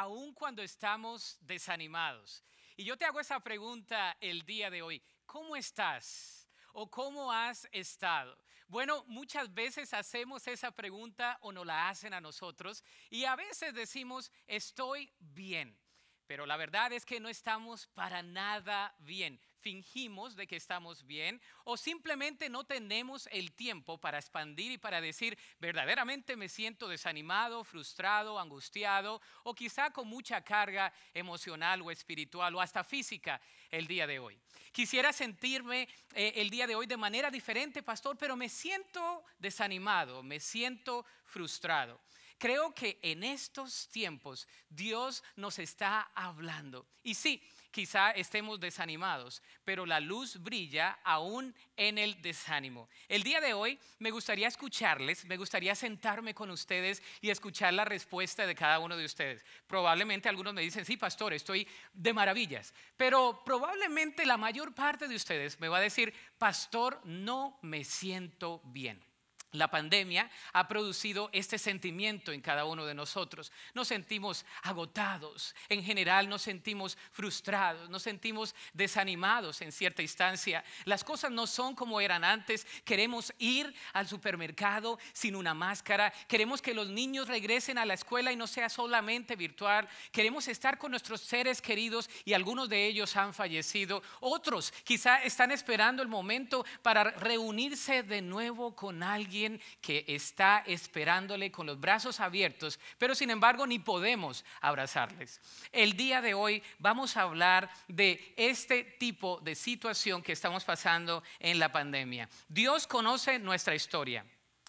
aun cuando estamos desanimados. Y yo te hago esa pregunta el día de hoy. ¿Cómo estás? ¿O cómo has estado? Bueno, muchas veces hacemos esa pregunta o nos la hacen a nosotros y a veces decimos, estoy bien. Pero la verdad es que no estamos para nada bien fingimos de que estamos bien o simplemente no tenemos el tiempo para expandir y para decir verdaderamente me siento desanimado, frustrado, angustiado o quizá con mucha carga emocional o espiritual o hasta física el día de hoy. Quisiera sentirme eh, el día de hoy de manera diferente, pastor, pero me siento desanimado, me siento frustrado. Creo que en estos tiempos Dios nos está hablando. Y sí, quizá estemos desanimados, pero la luz brilla aún en el desánimo. El día de hoy me gustaría escucharles, me gustaría sentarme con ustedes y escuchar la respuesta de cada uno de ustedes. Probablemente algunos me dicen, sí, pastor, estoy de maravillas, pero probablemente la mayor parte de ustedes me va a decir, pastor, no me siento bien. La pandemia ha producido este sentimiento en cada uno de nosotros. Nos sentimos agotados, en general nos sentimos frustrados, nos sentimos desanimados en cierta instancia. Las cosas no son como eran antes. Queremos ir al supermercado sin una máscara. Queremos que los niños regresen a la escuela y no sea solamente virtual. Queremos estar con nuestros seres queridos y algunos de ellos han fallecido. Otros quizá están esperando el momento para reunirse de nuevo con alguien que está esperándole con los brazos abiertos, pero sin embargo ni podemos abrazarles. El día de hoy vamos a hablar de este tipo de situación que estamos pasando en la pandemia. Dios conoce nuestra historia.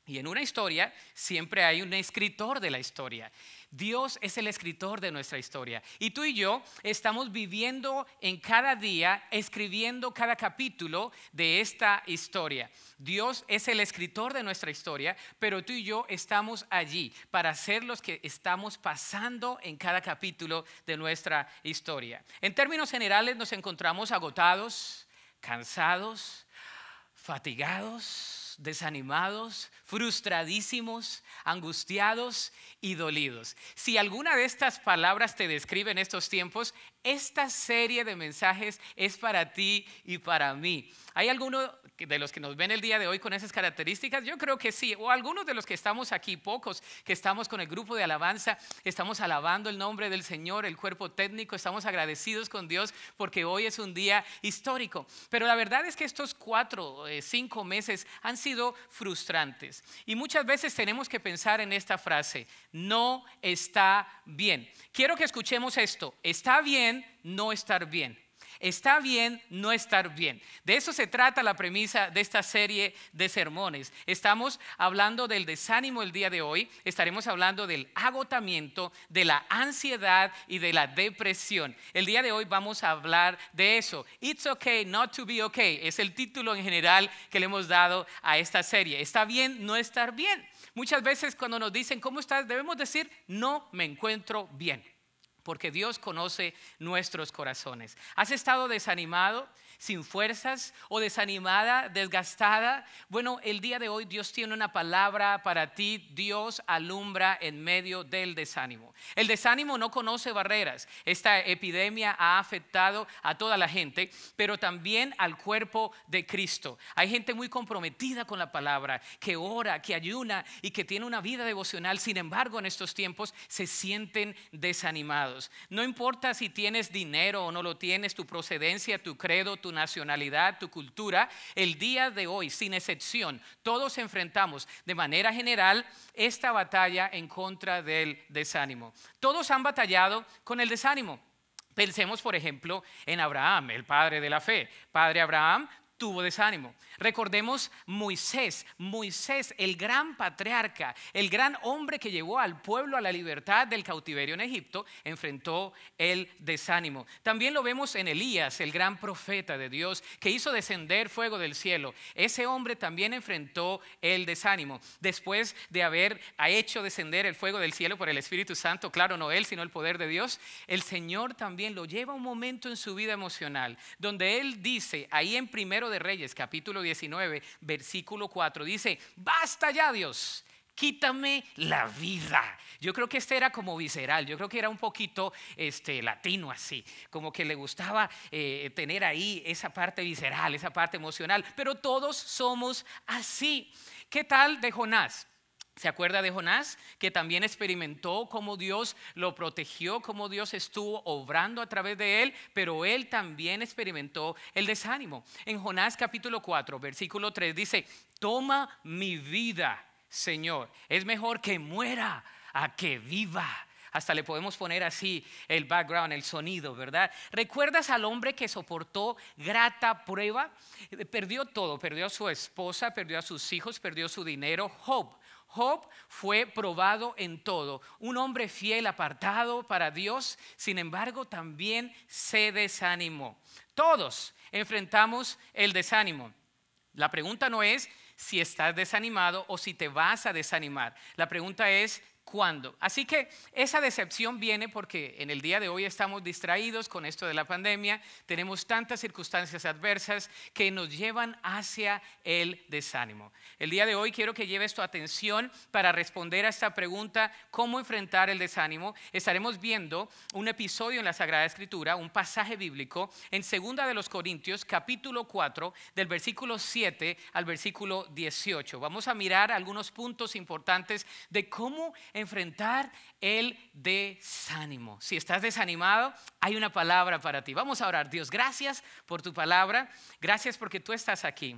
Y en una historia siempre hay un escritor de la historia. Dios es el escritor de nuestra historia. Y tú y yo estamos viviendo en cada día, escribiendo cada capítulo de esta historia. Dios es el escritor de nuestra historia, pero tú y yo estamos allí para ser los que estamos pasando en cada capítulo de nuestra historia. En términos generales nos encontramos agotados, cansados, fatigados desanimados, frustradísimos, angustiados y dolidos. Si alguna de estas palabras te describe en estos tiempos, esta serie de mensajes es para ti y para mí. ¿Hay alguno de los que nos ven el día de hoy con esas características? Yo creo que sí. O algunos de los que estamos aquí, pocos que estamos con el grupo de alabanza, estamos alabando el nombre del Señor, el cuerpo técnico, estamos agradecidos con Dios porque hoy es un día histórico. Pero la verdad es que estos cuatro, eh, cinco meses han sido frustrantes. Y muchas veces tenemos que pensar en esta frase, no está bien. Quiero que escuchemos esto, está bien no estar bien. Está bien no estar bien. De eso se trata la premisa de esta serie de sermones. Estamos hablando del desánimo el día de hoy, estaremos hablando del agotamiento, de la ansiedad y de la depresión. El día de hoy vamos a hablar de eso. It's okay not to be okay es el título en general que le hemos dado a esta serie. Está bien no estar bien. Muchas veces cuando nos dicen, ¿cómo estás? Debemos decir, no me encuentro bien porque Dios conoce nuestros corazones. ¿Has estado desanimado? sin fuerzas o desanimada, desgastada. Bueno, el día de hoy Dios tiene una palabra para ti. Dios alumbra en medio del desánimo. El desánimo no conoce barreras. Esta epidemia ha afectado a toda la gente, pero también al cuerpo de Cristo. Hay gente muy comprometida con la palabra, que ora, que ayuna y que tiene una vida devocional. Sin embargo, en estos tiempos se sienten desanimados. No importa si tienes dinero o no lo tienes, tu procedencia, tu credo, tu nacionalidad, tu cultura, el día de hoy, sin excepción, todos enfrentamos de manera general esta batalla en contra del desánimo. Todos han batallado con el desánimo. Pensemos, por ejemplo, en Abraham, el padre de la fe. Padre Abraham tuvo desánimo. Recordemos Moisés, Moisés, el gran patriarca, el gran hombre que llevó al pueblo a la libertad del cautiverio en Egipto, enfrentó el desánimo. También lo vemos en Elías, el gran profeta de Dios, que hizo descender fuego del cielo. Ese hombre también enfrentó el desánimo. Después de haber hecho descender el fuego del cielo por el Espíritu Santo, claro, no él, sino el poder de Dios, el Señor también lo lleva a un momento en su vida emocional, donde él dice, ahí en primero de Reyes, capítulo 19, versículo 4, dice, basta ya Dios, quítame la vida. Yo creo que este era como visceral, yo creo que era un poquito este, latino así, como que le gustaba eh, tener ahí esa parte visceral, esa parte emocional, pero todos somos así. ¿Qué tal de Jonás? ¿Se acuerda de Jonás? Que también experimentó cómo Dios lo protegió, cómo Dios estuvo obrando a través de él, pero él también experimentó el desánimo. En Jonás capítulo 4, versículo 3 dice, toma mi vida, Señor. Es mejor que muera a que viva. Hasta le podemos poner así el background, el sonido, ¿verdad? ¿Recuerdas al hombre que soportó grata prueba? Perdió todo, perdió a su esposa, perdió a sus hijos, perdió su dinero. Job Job fue probado en todo, un hombre fiel, apartado para Dios, sin embargo también se desanimó. Todos enfrentamos el desánimo. La pregunta no es si estás desanimado o si te vas a desanimar. La pregunta es cuando Así que esa decepción viene porque en el día de hoy estamos distraídos con esto de la pandemia, tenemos tantas circunstancias adversas que nos llevan hacia el desánimo. El día de hoy quiero que lleves tu atención para responder a esta pregunta, ¿cómo enfrentar el desánimo? Estaremos viendo un episodio en la Sagrada Escritura, un pasaje bíblico en segunda de los Corintios capítulo 4 del versículo 7 al versículo 18. Vamos a mirar algunos puntos importantes de cómo enfrentar el desánimo. Si estás desanimado, hay una palabra para ti. Vamos a orar. Dios, gracias por tu palabra. Gracias porque tú estás aquí.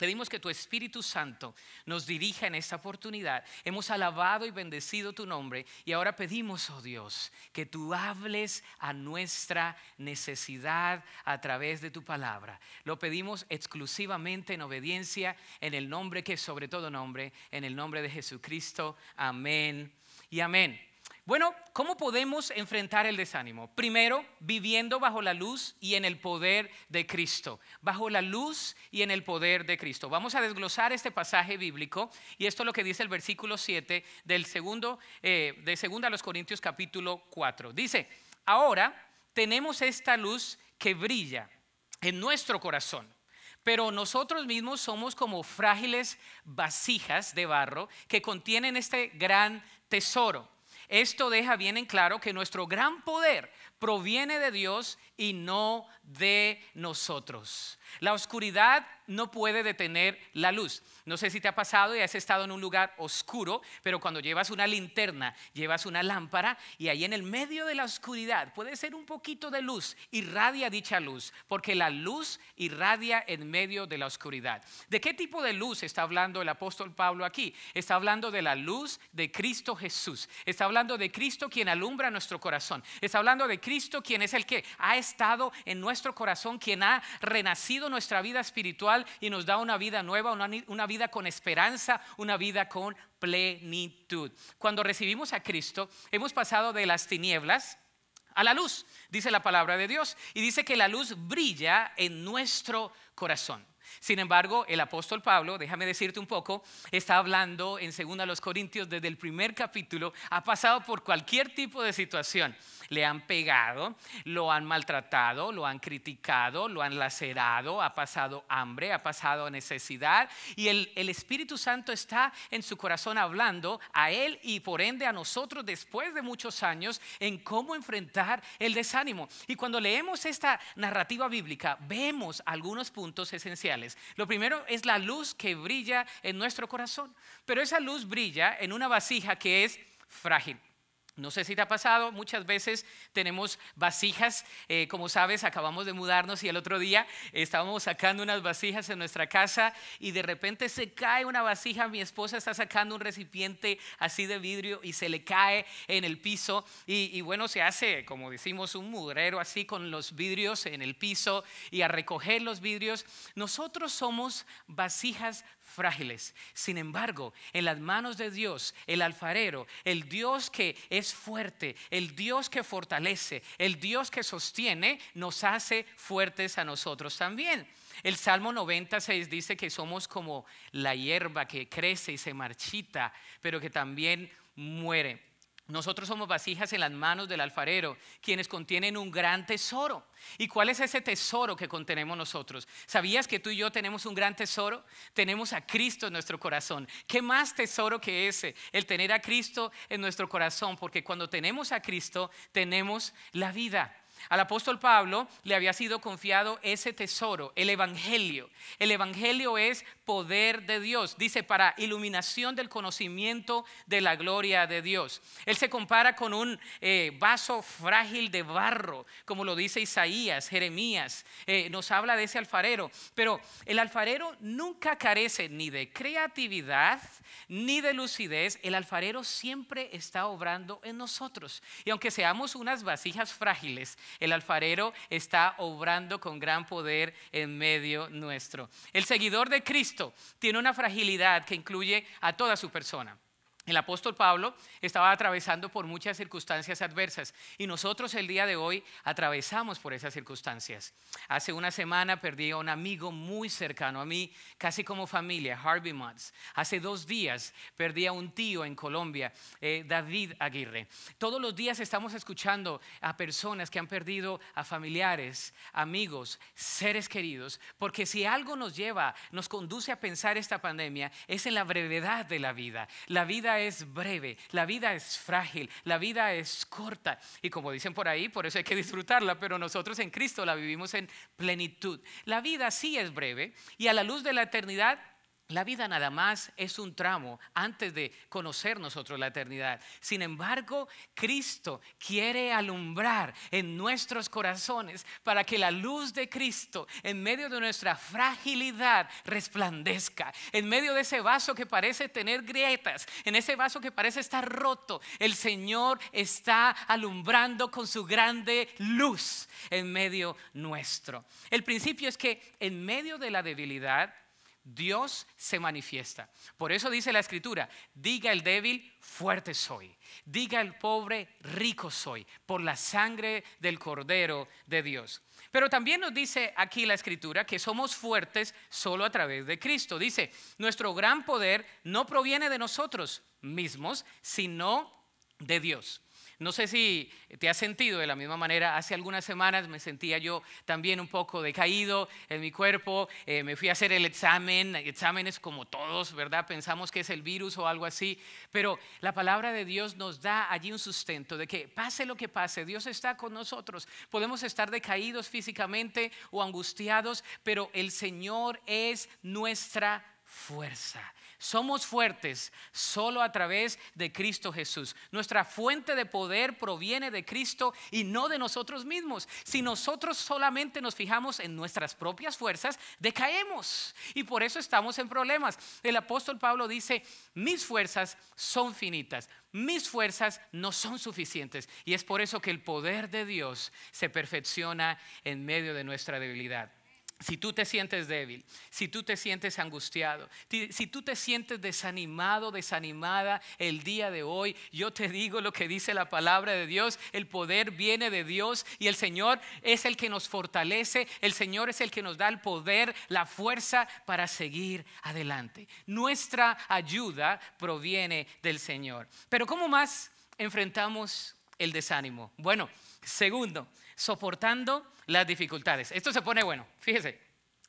Pedimos que tu Espíritu Santo nos dirija en esta oportunidad. Hemos alabado y bendecido tu nombre y ahora pedimos, oh Dios, que tú hables a nuestra necesidad a través de tu palabra. Lo pedimos exclusivamente en obediencia en el nombre que es sobre todo nombre, en el nombre de Jesucristo. Amén y amén. Bueno, ¿cómo podemos enfrentar el desánimo? Primero, viviendo bajo la luz y en el poder de Cristo. Bajo la luz y en el poder de Cristo. Vamos a desglosar este pasaje bíblico y esto es lo que dice el versículo 7 del segundo, eh, de 2 a los Corintios capítulo 4. Dice, ahora tenemos esta luz que brilla en nuestro corazón. Pero nosotros mismos somos como frágiles vasijas de barro que contienen este gran tesoro esto deja bien en claro que nuestro gran poder proviene de Dios y no de nosotros. La oscuridad no puede detener la luz. No sé si te ha pasado y has estado en un lugar oscuro, pero cuando llevas una linterna, llevas una lámpara y ahí en el medio de la oscuridad puede ser un poquito de luz, irradia dicha luz, porque la luz irradia en medio de la oscuridad. ¿De qué tipo de luz está hablando el apóstol Pablo aquí? Está hablando de la luz de Cristo Jesús. Está hablando de Cristo quien alumbra nuestro corazón. Está hablando de Cristo quien es el que ha estado en nuestro corazón, quien ha renacido nuestra vida espiritual y nos da una vida nueva, una vida con esperanza, una vida con plenitud. Cuando recibimos a Cristo, hemos pasado de las tinieblas a la luz, dice la palabra de Dios, y dice que la luz brilla en nuestro corazón. Sin embargo, el apóstol Pablo, déjame decirte un poco, está hablando en 2 Corintios desde el primer capítulo, ha pasado por cualquier tipo de situación. Le han pegado, lo han maltratado, lo han criticado, lo han lacerado, ha pasado hambre, ha pasado necesidad y el, el Espíritu Santo está en su corazón hablando a él y por ende a nosotros después de muchos años en cómo enfrentar el desánimo. Y cuando leemos esta narrativa bíblica, vemos algunos puntos esenciales lo primero es la luz que brilla en nuestro corazón, pero esa luz brilla en una vasija que es frágil. No sé si te ha pasado, muchas veces tenemos vasijas, eh, como sabes, acabamos de mudarnos y el otro día estábamos sacando unas vasijas en nuestra casa y de repente se cae una vasija, mi esposa está sacando un recipiente así de vidrio y se le cae en el piso y, bueno, se hace, como decimos, un mudrero así con los vidrios en el piso y a recoger los vidrios. Nosotros somos vasijas frágiles. Sin embargo, en las manos de Dios, el alfarero, el Dios que es fuerte, el Dios que fortalece, el Dios que sostiene, nos hace fuertes a nosotros también. El Salmo 96 dice que somos como la hierba que crece y se marchita, pero que también muere. Nosotros somos vasijas en las manos del alfarero, quienes contienen un gran tesoro. ¿Y cuál es ese tesoro que contenemos nosotros? ¿Sabías que tú y yo tenemos un gran tesoro? Tenemos a Cristo en nuestro corazón. ¿Qué más tesoro que ese? El tener a Cristo en nuestro corazón, porque cuando tenemos a Cristo tenemos la vida. Al apóstol Pablo le había sido confiado ese tesoro, el Evangelio. El Evangelio es poder de Dios, dice, para iluminación del conocimiento de la gloria de Dios. Él se compara con un eh, vaso frágil de barro, como lo dice Isaías, Jeremías. Eh, nos habla de ese alfarero. Pero el alfarero nunca carece ni de creatividad, ni de lucidez. El alfarero siempre está obrando en nosotros. Y aunque seamos unas vasijas frágiles, el alfarero está obrando con gran poder en medio nuestro. El seguidor de Cristo tiene una fragilidad que incluye a toda su persona. El apóstol Pablo estaba atravesando por muchas circunstancias adversas y nosotros el día de hoy atravesamos por esas circunstancias. Hace una semana perdí a un amigo muy cercano a mí, casi como familia, Harvey Mutz. Hace dos días perdí a un tío en Colombia, eh, David Aguirre. Todos los días estamos escuchando a personas que han perdido a familiares, amigos, seres queridos, porque si algo nos lleva, nos conduce a pensar esta pandemia, es en la brevedad de la vida. La vida es breve, la vida es frágil, la vida es corta. Y como dicen por ahí, por eso hay que disfrutarla, pero nosotros en Cristo la vivimos en plenitud. La vida sí es breve y a la luz de la eternidad la vida nada más es un tramo antes de conocer nosotros la eternidad. Sin embargo, Cristo quiere alumbrar en nuestros corazones para que la luz de Cristo en medio de nuestra fragilidad resplandezca. En medio de ese vaso que parece tener grietas, en ese vaso que parece estar roto, el Señor está alumbrando con su grande luz en medio nuestro. El principio es que en medio de la debilidad, Dios se manifiesta. Por eso dice la escritura, diga el débil, fuerte soy. Diga el pobre, rico soy, por la sangre del Cordero de Dios. Pero también nos dice aquí la escritura que somos fuertes solo a través de Cristo. Dice, nuestro gran poder no proviene de nosotros mismos, sino de Dios. No sé si te has sentido de la misma manera. Hace algunas semanas me sentía yo también un poco decaído en mi cuerpo. Eh, me fui a hacer el examen, exámenes como todos, ¿verdad? Pensamos que es el virus o algo así. Pero la palabra de Dios nos da allí un sustento de que pase lo que pase, Dios está con nosotros. Podemos estar decaídos físicamente o angustiados, pero el Señor es nuestra fuerza. Somos fuertes solo a través de Cristo Jesús. Nuestra fuente de poder proviene de Cristo y no de nosotros mismos. Si nosotros solamente nos fijamos en nuestras propias fuerzas, decaemos. Y por eso estamos en problemas. El apóstol Pablo dice, mis fuerzas son finitas, mis fuerzas no son suficientes. Y es por eso que el poder de Dios se perfecciona en medio de nuestra debilidad. Si tú te sientes débil, si tú te sientes angustiado, si tú te sientes desanimado, desanimada el día de hoy, yo te digo lo que dice la palabra de Dios, el poder viene de Dios y el Señor es el que nos fortalece, el Señor es el que nos da el poder, la fuerza para seguir adelante. Nuestra ayuda proviene del Señor. Pero ¿cómo más enfrentamos el desánimo? Bueno, segundo, soportando las dificultades. Esto se pone bueno, fíjese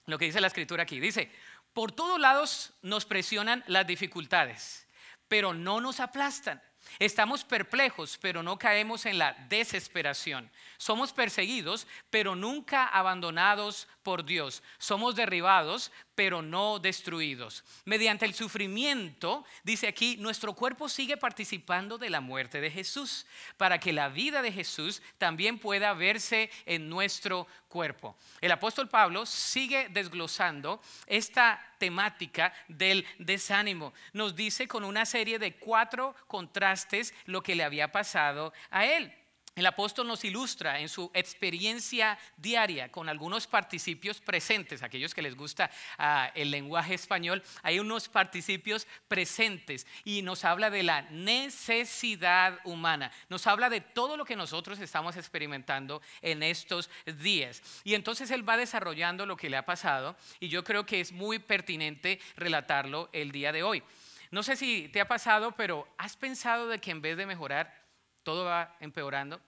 lo que dice la escritura aquí. Dice, por todos lados nos presionan las dificultades, pero no nos aplastan. Estamos perplejos, pero no caemos en la desesperación. Somos perseguidos, pero nunca abandonados por Dios. Somos derribados, pero no destruidos. Mediante el sufrimiento, dice aquí, nuestro cuerpo sigue participando de la muerte de Jesús, para que la vida de Jesús también pueda verse en nuestro cuerpo. El apóstol Pablo sigue desglosando esta temática del desánimo. Nos dice con una serie de cuatro contrastes lo que le había pasado a él. El apóstol nos ilustra en su experiencia diaria con algunos participios presentes, aquellos que les gusta ah, el lenguaje español, hay unos participios presentes y nos habla de la necesidad humana, nos habla de todo lo que nosotros estamos experimentando en estos días. Y entonces él va desarrollando lo que le ha pasado y yo creo que es muy pertinente relatarlo el día de hoy. No sé si te ha pasado, pero ¿has pensado de que en vez de mejorar todo va empeorando.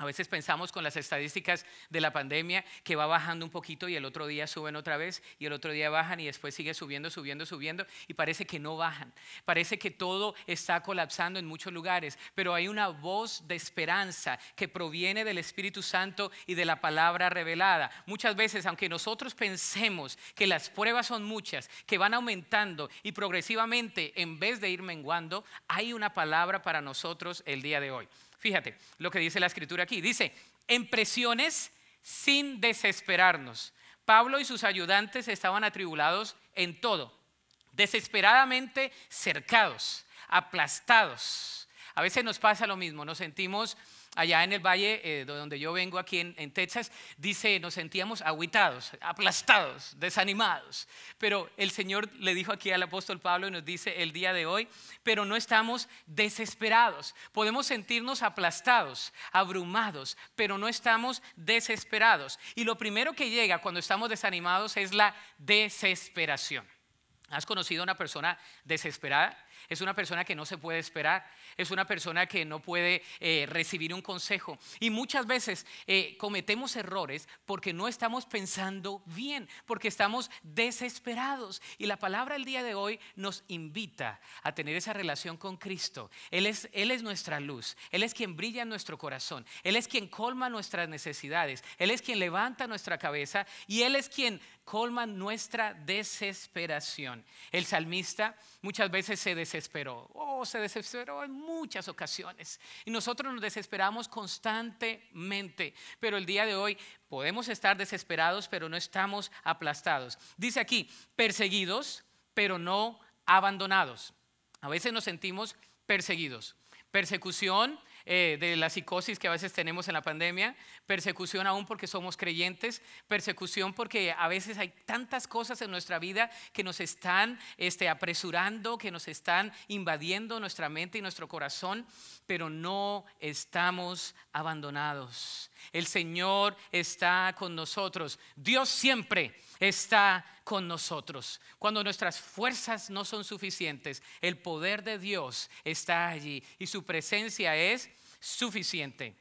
A veces pensamos con las estadísticas de la pandemia que va bajando un poquito y el otro día suben otra vez y el otro día bajan y después sigue subiendo, subiendo, subiendo y parece que no bajan. Parece que todo está colapsando en muchos lugares, pero hay una voz de esperanza que proviene del Espíritu Santo y de la palabra revelada. Muchas veces, aunque nosotros pensemos que las pruebas son muchas, que van aumentando y progresivamente en vez de ir menguando, hay una palabra para nosotros el día de hoy. Fíjate lo que dice la escritura aquí. Dice, en presiones sin desesperarnos. Pablo y sus ayudantes estaban atribulados en todo, desesperadamente cercados, aplastados. A veces nos pasa lo mismo, nos sentimos allá en el valle eh, de donde yo vengo aquí en, en, Texas, dice, nos sentíamos aguitados, aplastados, desanimados. Pero el Señor le dijo aquí al apóstol Pablo y nos dice el día de hoy, pero no estamos desesperados. Podemos sentirnos aplastados, abrumados, pero no estamos desesperados. Y lo primero que llega cuando estamos desanimados es la desesperación. ¿Has conocido a una persona desesperada? es una persona que no se puede esperar, es una persona que no puede eh, recibir un consejo. Y muchas veces eh, cometemos errores porque no estamos pensando bien, porque estamos desesperados. Y la palabra el día de hoy nos invita a tener esa relación con Cristo. Él es, Él es nuestra luz, Él es quien brilla en nuestro corazón, Él es quien colma nuestras necesidades, Él es quien levanta nuestra cabeza y Él es quien colma nuestra desesperación. El salmista muchas veces se desespera Oh, se desesperó en muchas ocasiones. Y nosotros nos desesperamos constantemente. Pero el día de hoy podemos estar desesperados, pero no estamos aplastados. Dice aquí, perseguidos, pero no abandonados. A veces nos sentimos perseguidos. Persecución eh, de la psicosis que a veces tenemos en la pandemia, persecución aún porque somos creyentes, persecución porque a veces hay tantas cosas en nuestra vida que nos están este, apresurando, que nos están invadiendo nuestra mente y nuestro corazón, pero no estamos abandonados. El Señor está con nosotros. Dios siempre está con nosotros. Cuando nuestras fuerzas no son suficientes, el poder de Dios está allí y su presencia es suficiente.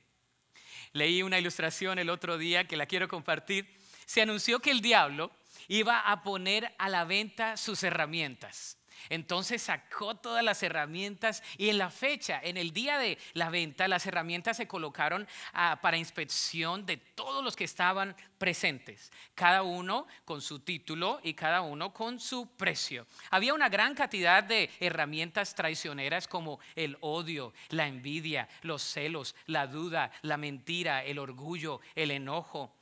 Leí una ilustración el otro día que la quiero compartir. Se anunció que el diablo iba a poner a la venta sus herramientas. Entonces sacó todas las herramientas y en la fecha, en el día de la venta, las herramientas se colocaron ah, para inspección de todos los que estaban presentes, cada uno con su título y cada uno con su precio. Había una gran cantidad de herramientas traicioneras como el odio, la envidia, los celos, la duda, la mentira, el orgullo, el enojo,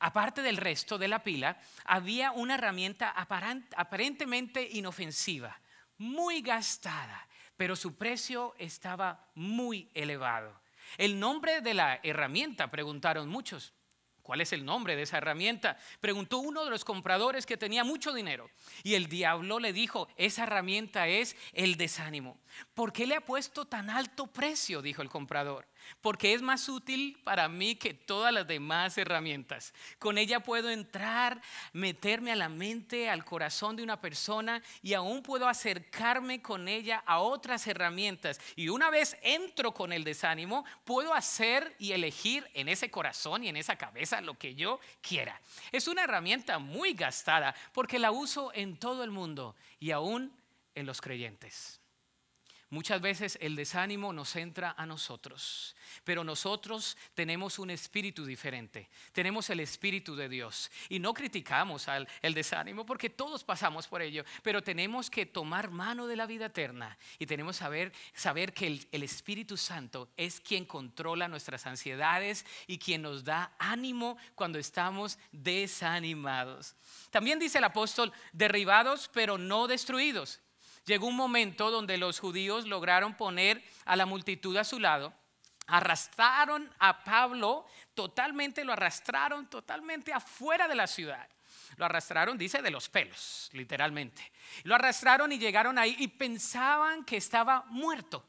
Aparte del resto de la pila, había una herramienta aparentemente inofensiva, muy gastada, pero su precio estaba muy elevado. El nombre de la herramienta, preguntaron muchos. ¿Cuál es el nombre de esa herramienta? Preguntó uno de los compradores que tenía mucho dinero. Y el diablo le dijo, esa herramienta es el desánimo. ¿Por qué le ha puesto tan alto precio? dijo el comprador porque es más útil para mí que todas las demás herramientas. Con ella puedo entrar, meterme a la mente, al corazón de una persona y aún puedo acercarme con ella a otras herramientas. Y una vez entro con el desánimo, puedo hacer y elegir en ese corazón y en esa cabeza lo que yo quiera. Es una herramienta muy gastada porque la uso en todo el mundo y aún en los creyentes. Muchas veces el desánimo nos entra a nosotros, pero nosotros tenemos un espíritu diferente, tenemos el espíritu de Dios y no criticamos al el desánimo porque todos pasamos por ello, pero tenemos que tomar mano de la vida eterna y tenemos que saber, saber que el, el Espíritu Santo es quien controla nuestras ansiedades y quien nos da ánimo cuando estamos desanimados. También dice el apóstol, derribados pero no destruidos. Llegó un momento donde los judíos lograron poner a la multitud a su lado, arrastraron a Pablo totalmente, lo arrastraron totalmente afuera de la ciudad. Lo arrastraron, dice, de los pelos, literalmente. Lo arrastraron y llegaron ahí y pensaban que estaba muerto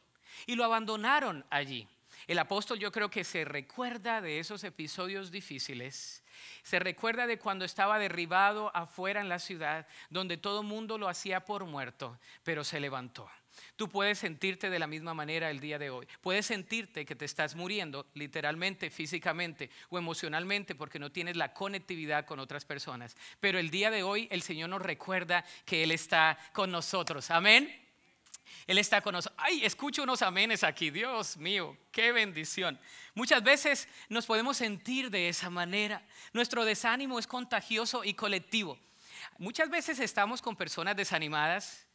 y lo abandonaron allí. El apóstol yo creo que se recuerda de esos episodios difíciles se recuerda de cuando estaba derribado afuera en la ciudad, donde todo mundo lo hacía por muerto, pero se levantó. Tú puedes sentirte de la misma manera el día de hoy. Puedes sentirte que te estás muriendo literalmente, físicamente o emocionalmente porque no tienes la conectividad con otras personas. Pero el día de hoy el Señor nos recuerda que Él está con nosotros. Amén. Él está con nosotros. Ay, escucho unos amenes aquí. Dios mío, qué bendición. Muchas veces nos podemos sentir de esa manera. Nuestro desánimo es contagioso y colectivo. Muchas veces estamos con personas desanimadas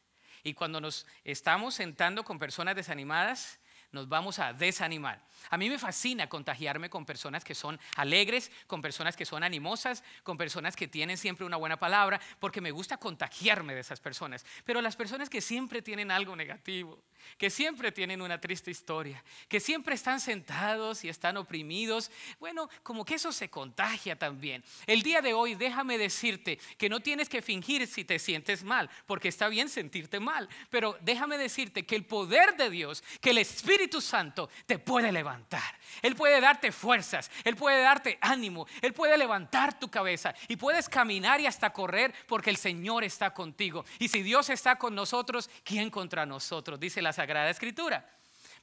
y cuando nos estamos sentando con personas desanimadas, nos vamos a desanimar. A mí me fascina contagiarme con personas que son alegres, con personas que son animosas, con personas que tienen siempre una buena palabra, porque me gusta contagiarme de esas personas. Pero las personas que siempre tienen algo negativo, que siempre tienen una triste historia, que siempre están sentados y están oprimidos, bueno, como que eso se contagia también. El día de hoy déjame decirte que no tienes que fingir si te sientes mal, porque está bien sentirte mal, pero déjame decirte que el poder de Dios, que el Espíritu Espíritu Santo te puede levantar. Él puede darte fuerzas, Él puede darte ánimo, Él puede levantar tu cabeza y puedes caminar y hasta correr porque el Señor está contigo. Y si Dios está con nosotros, ¿quién contra nosotros? Dice la Sagrada Escritura.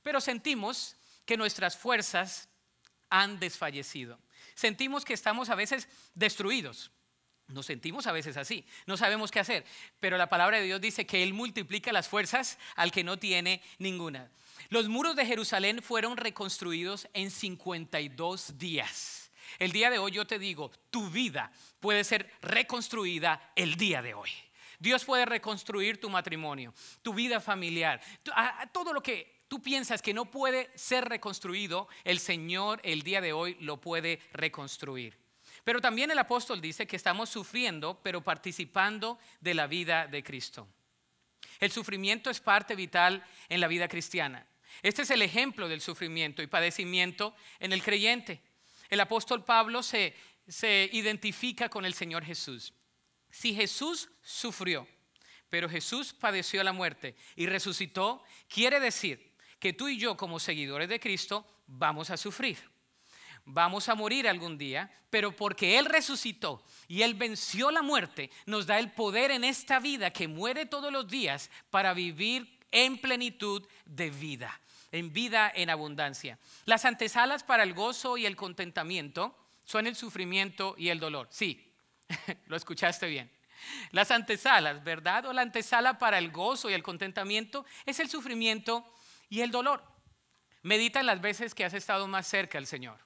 Pero sentimos que nuestras fuerzas han desfallecido. Sentimos que estamos a veces destruidos. Nos sentimos a veces así, no sabemos qué hacer, pero la palabra de Dios dice que Él multiplica las fuerzas al que no tiene ninguna. Los muros de Jerusalén fueron reconstruidos en 52 días. El día de hoy yo te digo, tu vida puede ser reconstruida el día de hoy. Dios puede reconstruir tu matrimonio, tu vida familiar, todo lo que tú piensas que no puede ser reconstruido, el Señor el día de hoy lo puede reconstruir. Pero también el apóstol dice que estamos sufriendo, pero participando de la vida de Cristo. El sufrimiento es parte vital en la vida cristiana. Este es el ejemplo del sufrimiento y padecimiento en el creyente. El apóstol Pablo se, identifica con el Señor Jesús. Si Jesús sufrió, pero Jesús padeció la muerte y resucitó, quiere decir que tú y yo como seguidores de Cristo vamos a sufrir. Vamos a morir algún día, pero porque Él resucitó y Él venció la muerte, nos da el poder en esta vida que muere todos los días para vivir en plenitud de vida, en vida en abundancia. Las antesalas para el gozo y el contentamiento son el sufrimiento y el dolor. Sí, lo escuchaste bien. Las antesalas, ¿verdad? O la antesala para el gozo y el contentamiento es el sufrimiento y el dolor. Medita en las veces que has estado más cerca al Señor.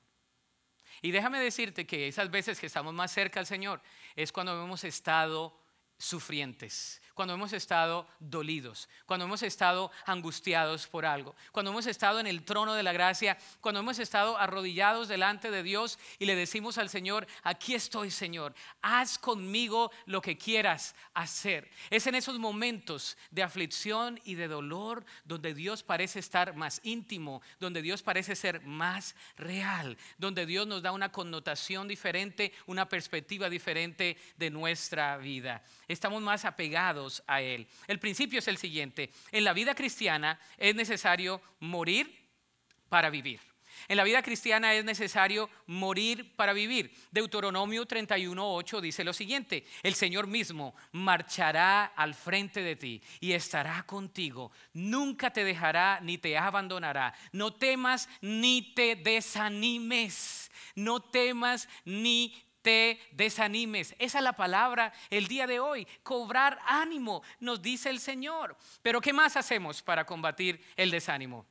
Y déjame decirte que esas veces que estamos más cerca al Señor es cuando hemos estado sufrientes, cuando hemos estado dolidos, cuando hemos estado angustiados por algo, cuando hemos estado en el trono de la gracia, cuando hemos estado arrodillados delante de Dios y le decimos al Señor, aquí estoy Señor, haz conmigo lo que quieras hacer. Es en esos momentos de aflicción y de dolor donde Dios parece estar más íntimo, donde Dios parece ser más real, donde Dios nos da una connotación diferente, una perspectiva diferente de nuestra vida. Estamos más apegados a Él. El principio es el siguiente. En la vida cristiana es necesario morir para vivir. En la vida cristiana es necesario morir para vivir. Deuteronomio 8 dice lo siguiente, el Señor mismo marchará al frente de ti y estará contigo, nunca te dejará ni te abandonará, no temas ni te desanimes. No temas ni te desanimes. Esa es la palabra el día de hoy. Cobrar ánimo, nos dice el Señor. Pero ¿qué más hacemos para combatir el desánimo?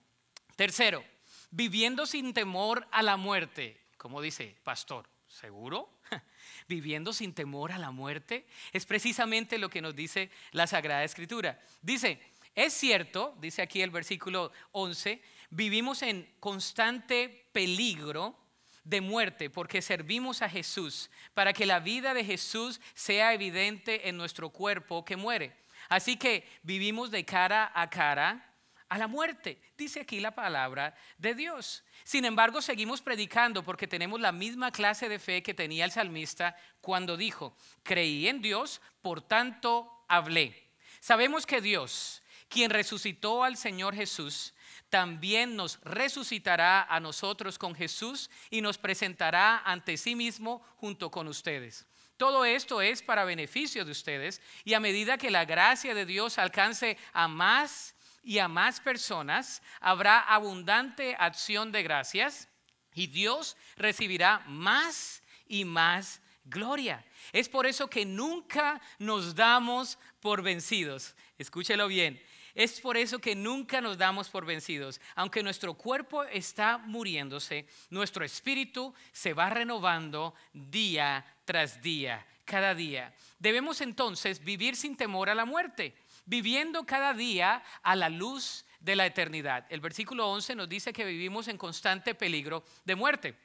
Tercero, viviendo sin temor a la muerte, como dice Pastor, ¿seguro? viviendo sin temor a la muerte es precisamente lo que nos dice la Sagrada Escritura. Dice, es cierto, dice aquí el versículo 11, vivimos en constante peligro de muerte, porque servimos a Jesús, para que la vida de Jesús sea evidente en nuestro cuerpo que muere. Así que vivimos de cara a cara a la muerte, dice aquí la palabra de Dios. Sin embargo, seguimos predicando porque tenemos la misma clase de fe que tenía el salmista cuando dijo, creí en Dios, por tanto hablé. Sabemos que Dios, quien resucitó al Señor Jesús, también nos resucitará a nosotros con Jesús y nos presentará ante sí mismo junto con ustedes. Todo esto es para beneficio de ustedes y a medida que la gracia de Dios alcance a más y a más personas, habrá abundante acción de gracias y Dios recibirá más y más gloria. Es por eso que nunca nos damos por vencidos. Escúchelo bien. Es por eso que nunca nos damos por vencidos. Aunque nuestro cuerpo está muriéndose, nuestro espíritu se va renovando día tras día, cada día. Debemos entonces vivir sin temor a la muerte, viviendo cada día a la luz de la eternidad. El versículo 11 nos dice que vivimos en constante peligro de muerte.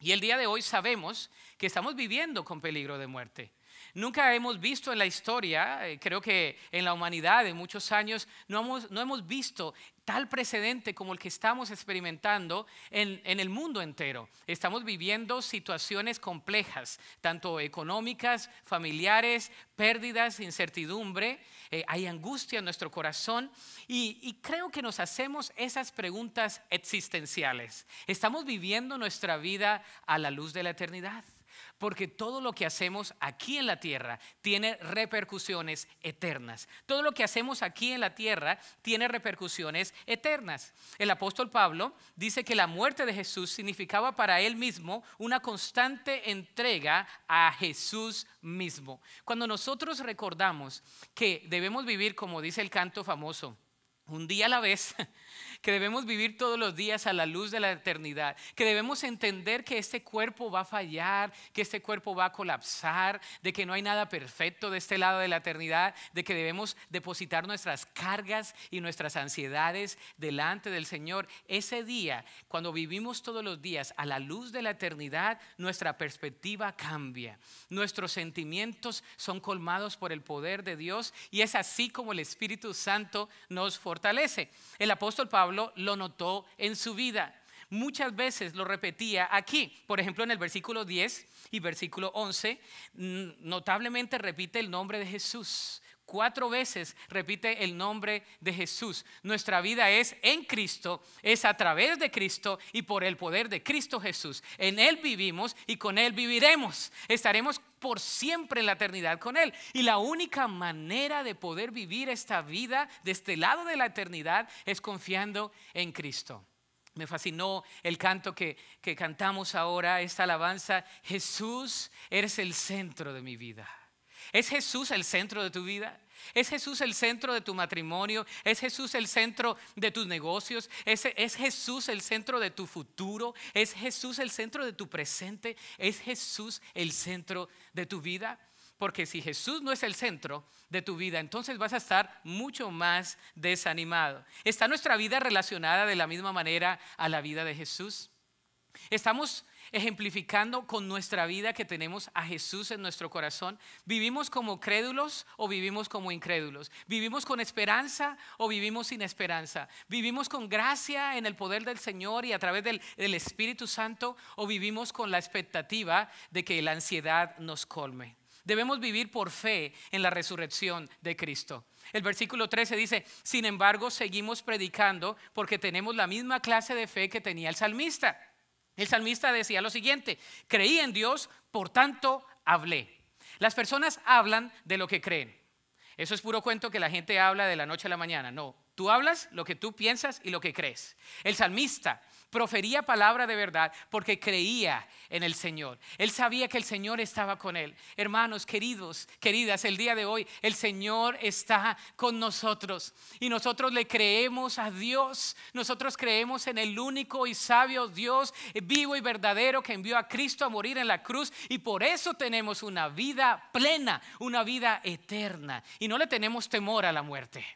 Y el día de hoy sabemos que estamos viviendo con peligro de muerte. Nunca hemos visto en la historia, eh, creo que en la humanidad de muchos años, no hemos, visto tal precedente como el que estamos experimentando en, el mundo entero. Estamos viviendo situaciones complejas, tanto económicas, familiares, pérdidas, incertidumbre, eh, hay angustia en nuestro corazón y creo que nos hacemos esas preguntas existenciales. ¿Estamos viviendo nuestra vida a la luz de la eternidad? porque todo lo que hacemos aquí en la tierra tiene repercusiones eternas. Todo lo que hacemos aquí en la tierra tiene repercusiones eternas. El apóstol Pablo dice que la muerte de Jesús significaba para él mismo una constante entrega a Jesús mismo. Cuando nosotros recordamos que debemos vivir, como dice el canto famoso, un día a la vez, que debemos vivir todos los días a la luz de la eternidad, que debemos entender que este cuerpo va a fallar, que este cuerpo va a colapsar, de que no hay nada perfecto de este lado de la eternidad, de que debemos depositar nuestras cargas y nuestras ansiedades delante del Señor. Ese día, cuando vivimos todos los días a la luz de la eternidad, nuestra perspectiva cambia, nuestros sentimientos son colmados por el poder de Dios y es así como el Espíritu Santo nos fortalece. El apóstol Pablo lo notó en su vida. Muchas veces lo repetía aquí, por ejemplo en el versículo 10 y versículo 11, mm, notablemente repite el nombre de Jesús. Cuatro veces repite el nombre de Jesús. Nuestra vida es en Cristo, es a través de Cristo y por el poder de Cristo Jesús. En Él vivimos y con Él viviremos. Estaremos por siempre en la eternidad con Él. Y la única manera de poder vivir esta vida de este lado de la eternidad es confiando en Cristo. Me fascinó el canto que, que cantamos ahora, esta alabanza. Jesús, eres el centro de mi vida. ¿Es Jesús el centro de tu vida? ¿Es Jesús el centro de tu matrimonio? ¿Es Jesús el centro de tus negocios? ¿Es, Jesús el centro de tu futuro? ¿Es Jesús el centro de tu presente? ¿Es Jesús el centro de tu vida? Porque si Jesús no es el centro de tu vida, entonces vas a estar mucho más desanimado. ¿Está nuestra vida relacionada de la misma manera a la vida de Jesús? ¿Estamos ejemplificando con nuestra vida que tenemos a Jesús en nuestro corazón? ¿Vivimos como crédulos o vivimos como incrédulos? ¿Vivimos con esperanza o vivimos sin esperanza? ¿Vivimos con gracia en el poder del Señor y a través del, Espíritu Santo o vivimos con la expectativa de que la ansiedad nos colme? Debemos vivir por fe en la resurrección de Cristo. El versículo 13 dice, sin embargo seguimos predicando porque tenemos la misma clase de fe que tenía el salmista. El salmista decía lo siguiente, creí en Dios, por tanto hablé. Las personas hablan de lo que creen. Eso es puro cuento que la gente habla de la noche a la mañana. No, Tú hablas lo que tú piensas y lo que crees. El salmista profería palabra de verdad porque creía en el Señor. Él sabía que el Señor estaba con él. Hermanos, queridos, queridas, el día de hoy el Señor está con nosotros y nosotros le creemos a Dios. Nosotros creemos en el único y sabio Dios vivo y verdadero que envió a Cristo a morir en la cruz y por eso tenemos una vida plena, una vida eterna y no le tenemos temor a la muerte.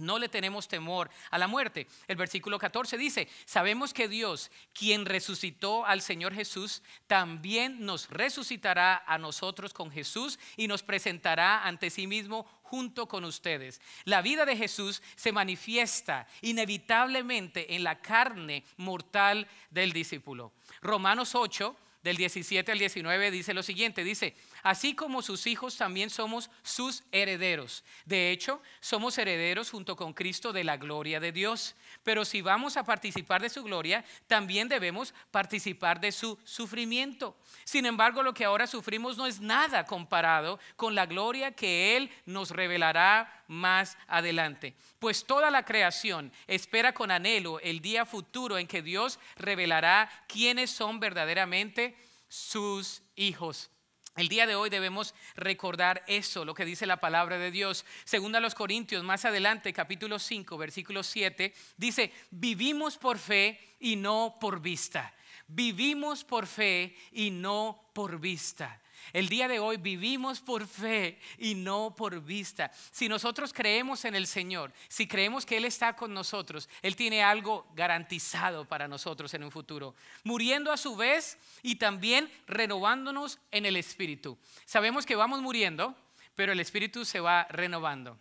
No le tenemos temor a la muerte. El versículo 14 dice, sabemos que Dios, quien resucitó al Señor Jesús, también nos resucitará a nosotros con Jesús y nos presentará ante sí mismo junto con ustedes. La vida de Jesús se manifiesta inevitablemente en la carne mortal del discípulo. Romanos 8, del 17 al 19 dice lo siguiente, dice, Así como sus hijos, también somos sus herederos. De hecho, somos herederos junto con Cristo de la gloria de Dios. Pero si vamos a participar de su gloria, también debemos participar de su sufrimiento. Sin embargo, lo que ahora sufrimos no es nada comparado con la gloria que Él nos revelará más adelante. Pues toda la creación espera con anhelo el día futuro en que Dios revelará quiénes son verdaderamente sus hijos. El día de hoy debemos recordar eso, lo que dice la palabra de Dios. Según a los Corintios, más adelante, capítulo 5, versículo 7, dice, vivimos por fe y no por vista. Vivimos por fe y no por vista. El día de hoy vivimos por fe y no por vista. Si nosotros creemos en el Señor, si creemos que Él está con nosotros, Él tiene algo garantizado para nosotros en un futuro, muriendo a su vez y también renovándonos en el Espíritu. Sabemos que vamos muriendo, pero el Espíritu se va renovando.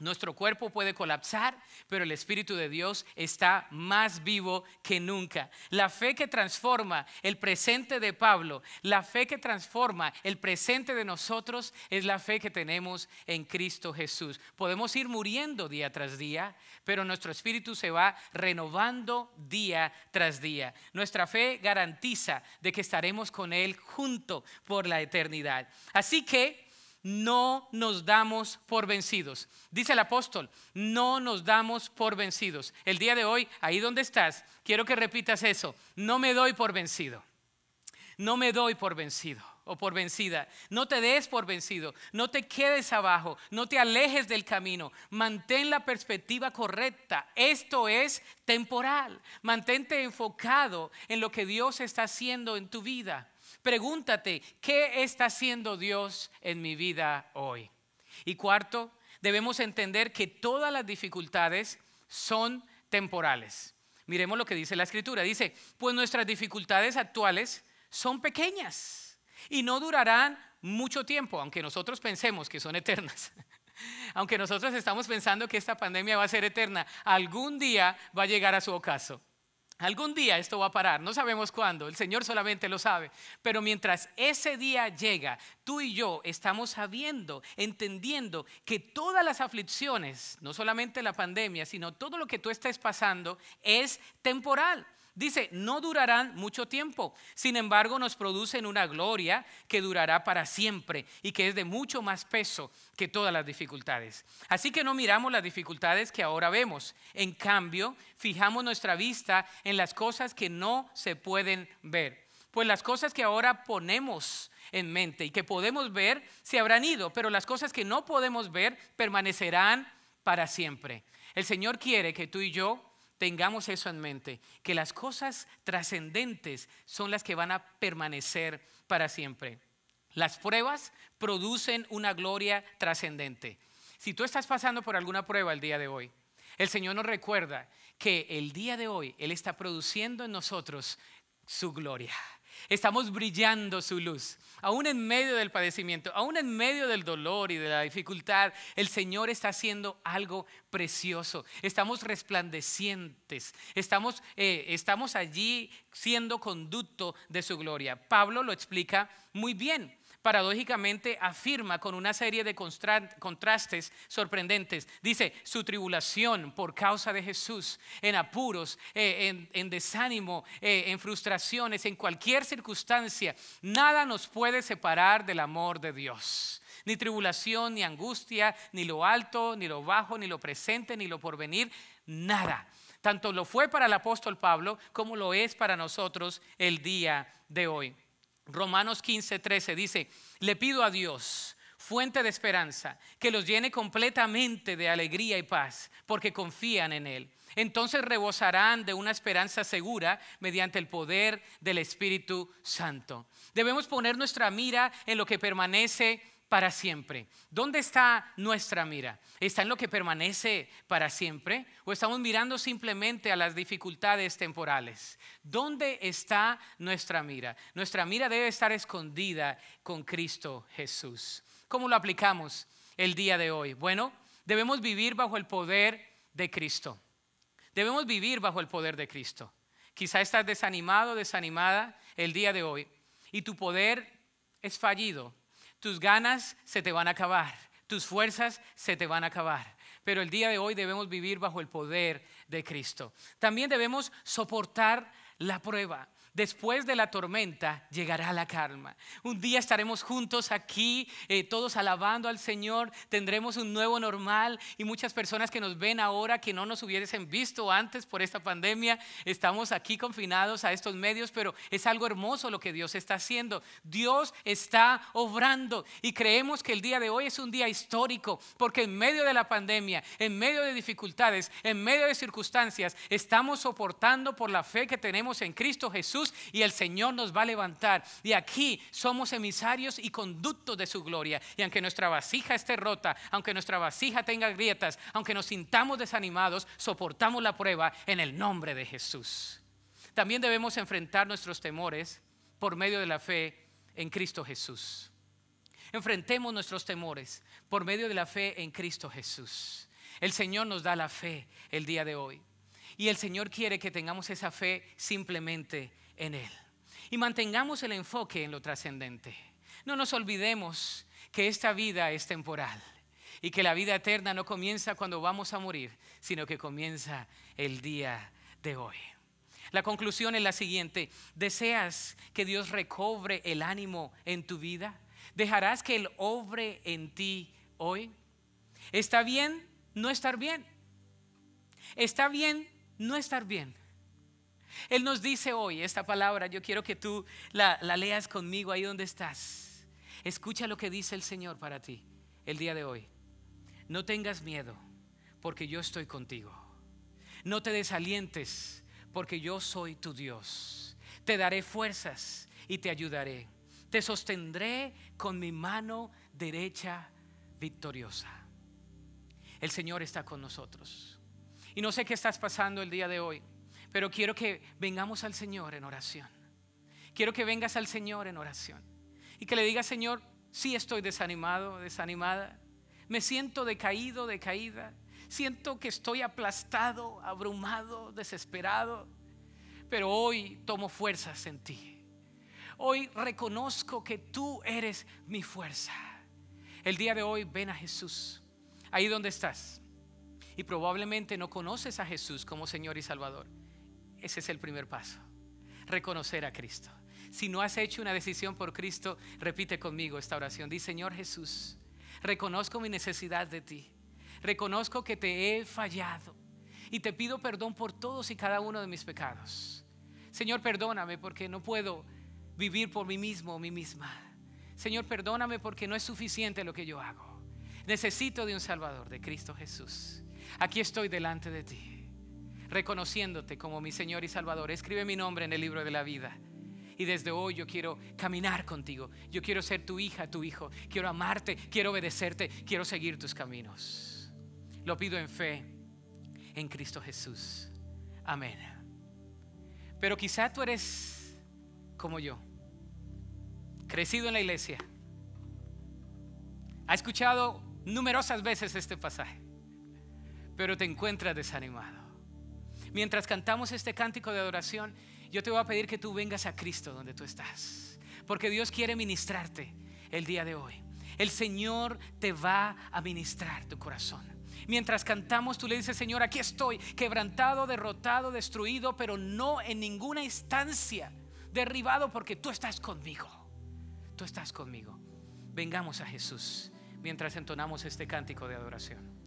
Nuestro cuerpo puede colapsar, pero el Espíritu de Dios está más vivo que nunca. La fe que transforma el presente de Pablo, la fe que transforma el presente de nosotros es la fe que tenemos en Cristo Jesús. Podemos ir muriendo día tras día, pero nuestro espíritu se va renovando día tras día. Nuestra fe garantiza de que estaremos con Él junto por la eternidad. Así que no nos damos por vencidos. Dice el apóstol, no nos damos por vencidos. El día de hoy, ahí donde estás, quiero que repitas eso, no me doy por vencido. No me doy por vencido o por vencida. No te des por vencido, no te quedes abajo, no te alejes del camino. Mantén la perspectiva correcta. Esto es temporal. Mantente enfocado en lo que Dios está haciendo en tu vida. Pregúntate, ¿qué está haciendo Dios en mi vida hoy? Y cuarto, debemos entender que todas las dificultades son temporales. Miremos lo que dice la escritura. Dice, pues nuestras dificultades actuales son pequeñas y no durarán mucho tiempo, aunque nosotros pensemos que son eternas. aunque nosotros estamos pensando que esta pandemia va a ser eterna, algún día va a llegar a su ocaso. Algún día esto va a parar, no sabemos cuándo, el Señor solamente lo sabe, pero mientras ese día llega, tú y yo estamos sabiendo, entendiendo que todas las aflicciones, no solamente la pandemia, sino todo lo que tú estés pasando, es temporal. Dice, no durarán mucho tiempo, sin embargo nos producen una gloria que durará para siempre y que es de mucho más peso que todas las dificultades. Así que no miramos las dificultades que ahora vemos, en cambio fijamos nuestra vista en las cosas que no se pueden ver, pues las cosas que ahora ponemos en mente y que podemos ver se habrán ido, pero las cosas que no podemos ver permanecerán para siempre. El Señor quiere que tú y yo tengamos eso en mente, que las cosas trascendentes son las que van a permanecer para siempre. Las pruebas producen una gloria trascendente. Si tú estás pasando por alguna prueba el día de hoy, el Señor nos recuerda que el día de hoy Él está produciendo en nosotros su gloria. Estamos brillando su luz. Aún en medio del padecimiento, aún en medio del dolor y de la dificultad, el Señor está haciendo algo precioso. Estamos resplandecientes. Estamos, eh, estamos allí siendo conducto de su gloria. Pablo lo explica muy bien paradójicamente afirma con una serie de contrastes sorprendentes. Dice, su tribulación por causa de Jesús, en apuros, eh, en, desánimo, eh, en frustraciones, en cualquier circunstancia, nada nos puede separar del amor de Dios ni tribulación, ni angustia, ni lo alto, ni lo bajo, ni lo presente, ni lo porvenir, nada. Tanto lo fue para el apóstol Pablo como lo es para nosotros el día de hoy. Romanos 15, 13 dice, le pido a Dios, fuente de esperanza, que los llene completamente de alegría y paz, porque confían en Él. Entonces rebosarán de una esperanza segura mediante el poder del Espíritu Santo. Debemos poner nuestra mira en lo que permanece para siempre? ¿Dónde está nuestra mira? ¿Está en lo que permanece para siempre? ¿O estamos mirando simplemente a las dificultades temporales? ¿Dónde está nuestra mira? Nuestra mira debe estar escondida con Cristo Jesús. ¿Cómo lo aplicamos el día de hoy? Bueno, debemos vivir bajo el poder de Cristo. Debemos vivir bajo el poder de Cristo. Quizá estás desanimado, desanimada el día de hoy y tu poder es fallido, tus ganas se te van a acabar, tus fuerzas se te van a acabar. Pero el día de hoy debemos vivir bajo el poder de Cristo. También debemos soportar la prueba. Después de la tormenta llegará la calma. Un día estaremos juntos aquí, eh, todos alabando al Señor, tendremos un nuevo normal y muchas personas que nos ven ahora que no nos hubiesen visto antes por esta pandemia, estamos aquí confinados a estos medios, pero es algo hermoso lo que Dios está haciendo. Dios está obrando y creemos que el día de hoy es un día histórico porque en medio de la pandemia, en medio de dificultades, en medio de circunstancias, estamos soportando por la fe que tenemos en Cristo Jesús y el Señor nos va a levantar. Y aquí somos emisarios y conductos de su gloria. Y aunque nuestra vasija esté rota, aunque nuestra vasija tenga grietas, aunque nos sintamos desanimados, soportamos la prueba en el nombre de Jesús. También debemos enfrentar nuestros temores por medio de la fe en Cristo Jesús. Enfrentemos nuestros temores por medio de la fe en Cristo Jesús. El Señor nos da la fe el día de hoy. Y el Señor quiere que tengamos esa fe simplemente en Él. Y mantengamos el enfoque en lo trascendente. No nos olvidemos que esta vida es temporal y que la vida eterna no comienza cuando vamos a morir, sino que comienza el día de hoy. La conclusión es la siguiente. ¿Deseas que Dios recobre el ánimo en tu vida? ¿Dejarás que Él obre en ti hoy? ¿Está bien no estar bien? ¿Está bien no estar bien? Él nos dice hoy esta palabra, yo quiero que tú la, leas conmigo ahí donde estás. Escucha lo que dice el Señor para ti el día de hoy. No tengas miedo, porque yo estoy contigo. No te desalientes, porque yo soy tu Dios. Te daré fuerzas y te ayudaré. Te sostendré con mi mano derecha victoriosa. El Señor está con nosotros. Y no sé qué estás pasando el día de hoy. Pero quiero que vengamos al Señor en oración. Quiero que vengas al Señor en oración. Y que le digas, Señor, sí estoy desanimado, desanimada. Me siento decaído, decaída. Siento que estoy aplastado, abrumado, desesperado. Pero hoy tomo fuerzas en ti. Hoy reconozco que tú eres mi fuerza. El día de hoy ven a Jesús, ahí donde estás. Y probablemente no conoces a Jesús como Señor y Salvador. Ese es el primer paso, reconocer a Cristo. Si no has hecho una decisión por Cristo, repite conmigo esta oración. Di, Señor Jesús, reconozco mi necesidad de ti. Reconozco que te he fallado y te pido perdón por todos y cada uno de mis pecados. Señor, perdóname porque no puedo vivir por mí mismo o mí misma. Señor, perdóname porque no es suficiente lo que yo hago. Necesito de un Salvador, de Cristo Jesús. Aquí estoy delante de ti reconociéndote como mi Señor y Salvador. Escribe mi nombre en el libro de la vida. Y desde hoy yo quiero caminar contigo. Yo quiero ser tu hija, tu hijo. Quiero amarte, quiero obedecerte, quiero seguir tus caminos. Lo pido en fe en Cristo Jesús. Amén. Pero quizá tú eres como yo, crecido en la iglesia. Ha escuchado numerosas veces este pasaje, pero te encuentras desanimado. Mientras cantamos este cántico de adoración, yo te voy a pedir que tú vengas a Cristo donde tú estás. Porque Dios quiere ministrarte el día de hoy. El Señor te va a ministrar tu corazón. Mientras cantamos, tú le dices, Señor, aquí estoy, quebrantado, derrotado, destruido, pero no en ninguna instancia derribado porque tú estás conmigo. Tú estás conmigo. Vengamos a Jesús mientras entonamos este cántico de adoración.